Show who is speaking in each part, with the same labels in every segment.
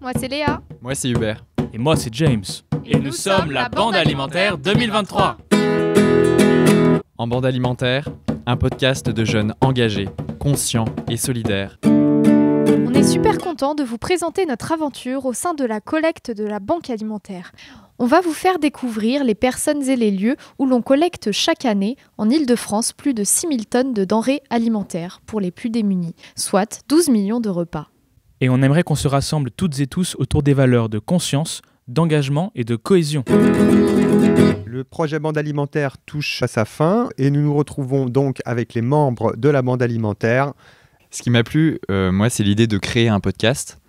Speaker 1: moi c'est Léa.
Speaker 2: Moi c'est Hubert. Et moi c'est James. Et, nous, sommes la bande alimentaire 2023. En bande alimentaire, un podcast de jeunes engagés, conscients et solidaires.
Speaker 1: On est super content de vous présenter notre aventure au sein de la collecte de la Banque alimentaire. On va vous faire découvrir les personnes et les lieux où l'on collecte chaque année en ile de france plus de 6000 tonnes de denrées alimentaires pour les plus démunis, soit 12 millions de repas
Speaker 3: et on aimerait qu'on se rassemble toutes et tous autour des valeurs de conscience, d'engagement et de cohésion.
Speaker 2: Le projet Bande Alimentaire touche à sa fin et nous nous retrouvons donc avec les membres de la Bande Alimentaire. Ce qui m'a plu, euh, moi, c'est l'idée de créer un podcast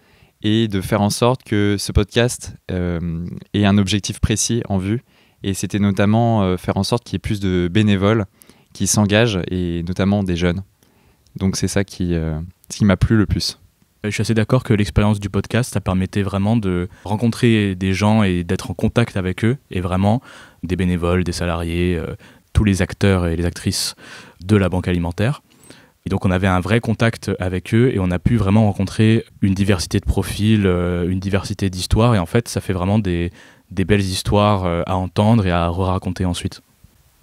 Speaker 2: et de faire en sorte que ce podcast euh, ait un objectif précis en vue. Et c'était notamment euh, faire en sorte qu'il y ait plus de bénévoles qui s'engagent et notamment des jeunes. Donc c'est ça qui, qui m'a plu le plus. Euh, je suis assez d'accord que l'expérience du
Speaker 3: podcast, ça permettait vraiment de rencontrer des gens et d'être en contact avec eux, et vraiment des bénévoles, des salariés, euh, tous les acteurs et les actrices de la banque alimentaire. Et donc on avait un vrai contact avec eux et on a pu vraiment rencontrer une diversité de profils, euh, une diversité d'histoires, et en fait ça fait vraiment des, des belles histoires à entendre et à raconter ensuite.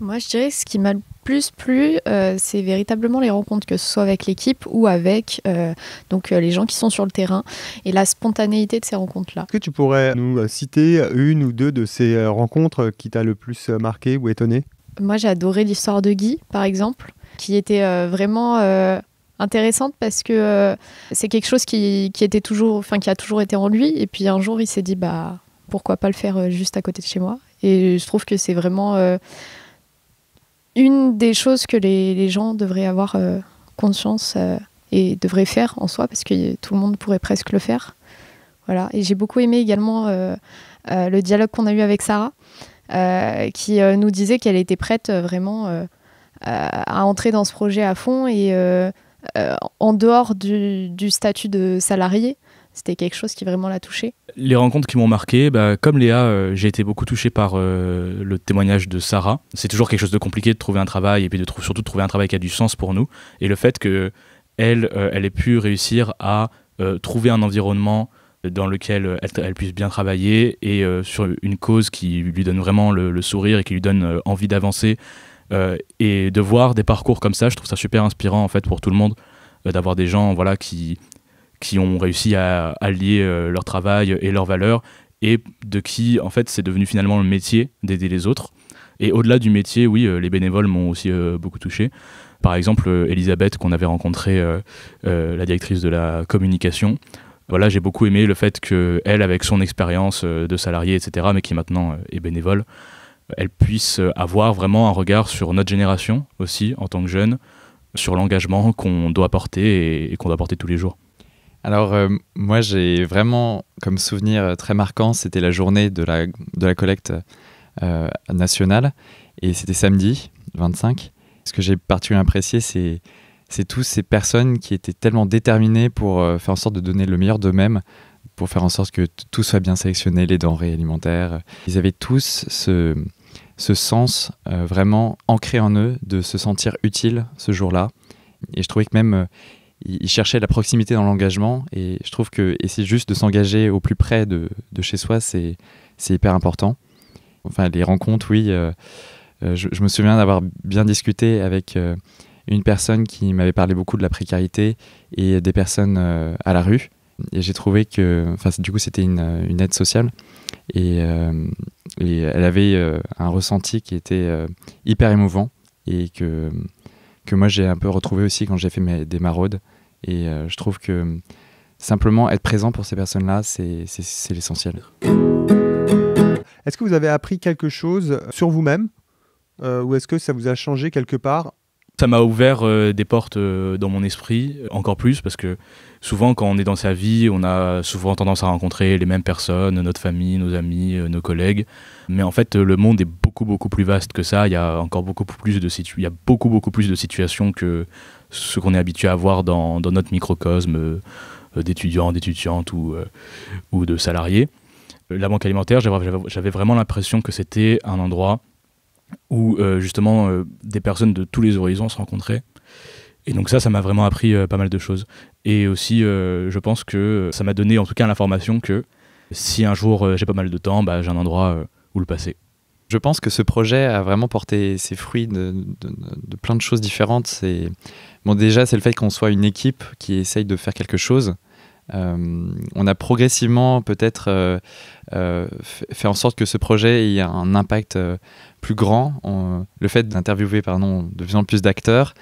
Speaker 1: Moi, je dirais que ce qui m'a le plus plus, euh, c'est véritablement les rencontres, que ce soit avec l'équipe ou avec euh, donc, euh, les gens qui sont sur le terrain et la spontanéité de ces rencontres-là. Est-ce
Speaker 2: que tu pourrais nous citer une ou deux de ces rencontres qui t'a le plus marqué ou étonné
Speaker 1: Moi, j'ai adoré l'histoire de Guy, par exemple, qui était vraiment intéressante parce que c'est quelque chose qui, était toujours, enfin qui a toujours été en lui. Et puis un jour, il s'est dit bah pourquoi pas le faire juste à côté de chez moi. Et je trouve que c'est vraiment une des choses que les, gens devraient avoir euh, conscience euh, et devraient faire en soi, parce que tout le monde pourrait presque le faire. Voilà. Et j'ai beaucoup aimé également euh, le dialogue qu'on a eu avec Sarah, qui nous disait qu'elle était prête vraiment à entrer dans ce projet à fond et en dehors du statut de salarié c'était quelque chose qui vraiment l'a touché
Speaker 3: Les rencontres qui m'ont marqué, bah, comme Léa, euh, j'ai été beaucoup touché par euh, le témoignage de Sarah. C'est toujours quelque chose de compliqué de trouver un travail et puis de surtout de trouver un travail qui a du sens pour nous. Et le fait que elle, euh, elle ait pu réussir à trouver un environnement dans lequel elle, puisse bien travailler et sur une cause qui lui donne vraiment le, le sourire et qui lui donne envie d'avancer. et de voir des parcours comme ça, je trouve ça super inspirant en fait pour tout le monde d'avoir des gens voilà qui qui ont réussi à allier euh, leur travail et leurs valeurs et de qui, en fait, c'est devenu finalement le métier d'aider les autres. Et au-delà du métier, oui, euh, les bénévoles m'ont aussi euh, beaucoup touché. Par exemple, Elisabeth, qu'on avait rencontrée, la directrice de la communication, voilà, j'ai beaucoup aimé le fait qu'elle, avec son expérience de salarié, etc., mais qui maintenant est bénévole, elle puisse avoir vraiment un regard sur notre génération aussi, en tant que jeune, sur
Speaker 2: l'engagement qu'on doit porter et, qu'on doit porter tous les jours. Alors, euh, moi, j'ai vraiment comme souvenir euh, très marquant, c'était la journée de la, collecte euh, nationale, et c'était samedi 25. Ce que j'ai particulièrement apprécié, c'est c'est ces personnes qui étaient tellement déterminées pour faire en sorte de donner le meilleur d'eux-mêmes, pour faire en sorte que tout soit bien sélectionné, les denrées alimentaires. Ils avaient tous ce, ce sens vraiment ancré en eux de se sentir utile ce jour-là. Et je trouvais que même il, cherchait la proximité dans l'engagement. Et je trouve que essayer juste de s'engager au plus près de, de chez soi, c'est hyper important. Enfin, les rencontres, oui. Euh, euh, je, me souviens d'avoir bien discuté avec euh, une personne qui m'avait parlé beaucoup de la précarité et des personnes à la rue. Et j'ai trouvé que, enfin, du coup, c'était une, une, aide sociale. Et, et elle avait un ressenti qui était hyper émouvant et que que moi j'ai un peu retrouvé aussi quand j'ai fait mes, des maraudes. Et euh, je trouve que simplement être présent pour ces personnes-là, c'est l'essentiel. Est-ce que vous avez appris quelque chose sur vous-même euh, ou est-ce que ça vous a changé quelque part ça m'a ouvert euh, des portes
Speaker 3: euh, dans mon esprit, euh, encore plus, parce que souvent, quand on est dans sa vie, on a souvent tendance à rencontrer les mêmes personnes, notre famille, nos amis, nos collègues. Mais en fait, le monde est beaucoup, beaucoup plus vaste que ça. Il y a encore beaucoup plus de, Il y beaucoup, beaucoup plus de situations que ce qu'on est habitué à voir dans, dans notre microcosme d'étudiants, d'étudiantes ou, ou de salariés. La banque alimentaire, j'avais vraiment l'impression que c'était un endroit où euh, justement euh, des personnes de tous les horizons se rencontraient. Et donc ça, ça m'a vraiment appris euh, pas mal de choses. Et aussi, je pense que ça m'a donné en tout cas
Speaker 2: l'information que si un jour j'ai pas mal de temps, bah, j'ai un endroit où le passer. Je pense que ce projet a vraiment porté ses fruits de, de plein de choses différentes. Bon, déjà, c'est le fait qu'on soit une équipe qui essaye de faire quelque chose. Euh, on a progressivement peut-être euh, euh, fait en sorte que ce projet ait un impact plus grand. le fait d'interviewer pardon, de plus en plus d'acteurs,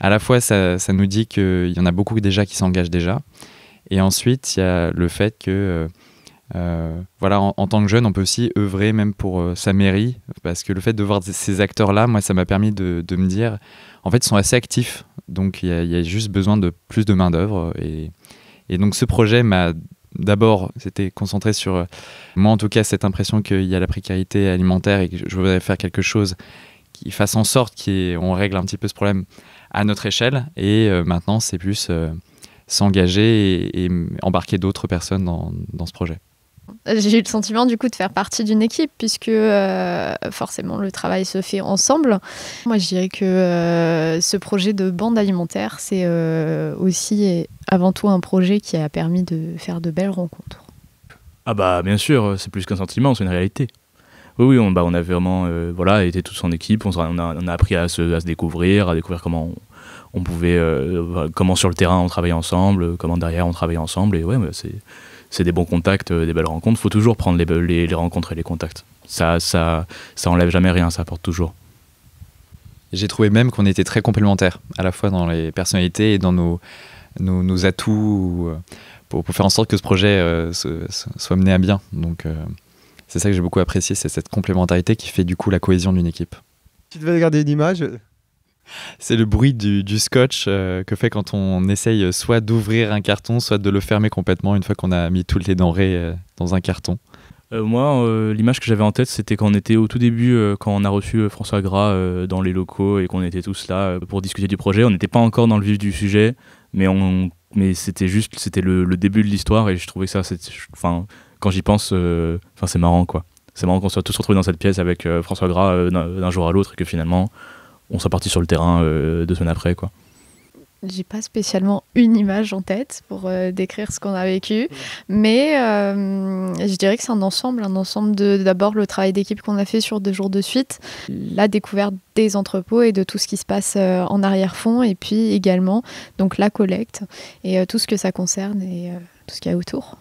Speaker 2: à la fois ça, nous dit qu'il y en a beaucoup déjà qui s'engagent déjà. Et ensuite, il y a le fait que, voilà, en, tant que jeune, on peut aussi œuvrer même pour sa mairie, parce que le fait de voir ces acteurs-là, moi, ça m'a permis de, me dire, en fait, ils sont assez actifs, donc il y, a juste besoin de plus de main-d'œuvre. Et, et donc ce projet m'a d'abord, c'était concentré sur, euh, moi en tout cas, cette impression qu'il y a la précarité alimentaire et que je voudrais faire quelque chose qui fasse en sorte qu'on règle un petit peu ce problème à notre échelle. Et euh, maintenant, c'est plus euh, s'engager et, embarquer d'autres personnes dans ce projet.
Speaker 1: J'ai eu le sentiment du coup de faire partie d'une équipe puisque euh, forcément le travail se fait ensemble. Moi je dirais que euh, ce projet de bande alimentaire c'est euh, aussi avant tout un projet qui a permis de faire de belles rencontres.
Speaker 3: Ah bah bien sûr, c'est plus qu'un sentiment, c'est une réalité. Oui, oui, on, bah, on a vraiment voilà, été tous en équipe, on, a, appris à se, à se, découvrir, à découvrir comment on, pouvait, comment sur le terrain on travaillait ensemble, comment derrière on travaillait ensemble, et ouais, bah, c'est c'est des bons contacts, euh, des belles rencontres. Faut toujours prendre les, les, rencontres et les contacts. Ça, ça, ça enlève jamais rien, ça apporte toujours.
Speaker 2: J'ai trouvé même qu'on était très complémentaires, à la fois dans les personnalités et dans nos, nos, atouts euh, pour, faire en sorte que ce projet euh, soit mené à bien. Donc, c'est ça que j'ai beaucoup apprécié, c'est cette complémentarité qui fait du coup la cohésion d'une équipe. Tu devais garder une image, c'est le bruit du, scotch euh, que fait quand on essaye soit d'ouvrir un carton, soit de le fermer complètement une fois qu'on a mis toutes les denrées euh, dans un carton. Euh, moi,
Speaker 3: l'image que j'avais en tête, c'était qu'on était au tout début, quand on a reçu François Gras dans les locaux et qu'on était tous là pour discuter du projet. On n'était pas encore dans le vif du sujet, mais, c'était juste, c'était le, début de l'histoire et je trouvais que ça, enfin, quand j'y pense, c'est marrant quoi. C'est marrant qu'on soit tous retrouvés dans cette pièce avec François Gras d'un jour à l'autre et que finalement on s'est parti sur le terrain euh, deux semaines après. quoi.
Speaker 1: J'ai pas spécialement une image en tête pour euh, décrire ce qu'on a vécu, mais euh, je dirais que c'est un ensemble, un ensemble de d'abord le travail d'équipe qu'on a fait sur deux jours de suite, la découverte des entrepôts et de tout ce qui se passe en arrière-fond, et puis également donc la collecte et tout ce que ça concerne et tout ce qu'il y a autour.